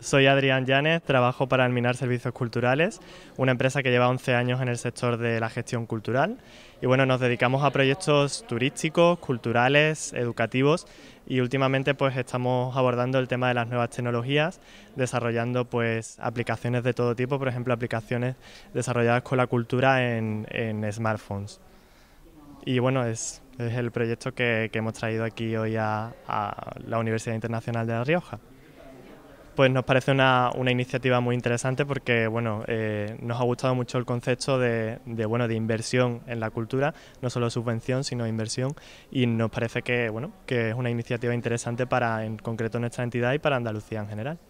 Soy Adrián Llanes, trabajo para Alminar Servicios Culturales, una empresa que lleva 11 años en el sector de la gestión cultural. Y bueno, nos dedicamos a proyectos turísticos, culturales, educativos y últimamente pues estamos abordando el tema de las nuevas tecnologías, desarrollando pues aplicaciones de todo tipo, por ejemplo aplicaciones desarrolladas con la cultura en, smartphones. Y bueno, es, el proyecto que, hemos traído aquí hoy a la Universidad Internacional de La Rioja pues nos parece una, una iniciativa muy interesante porque bueno, eh, nos ha gustado mucho el concepto de, de, bueno, de inversión en la cultura, no solo subvención, sino inversión, y nos parece que, bueno, que es una iniciativa interesante para en concreto nuestra entidad y para Andalucía en general.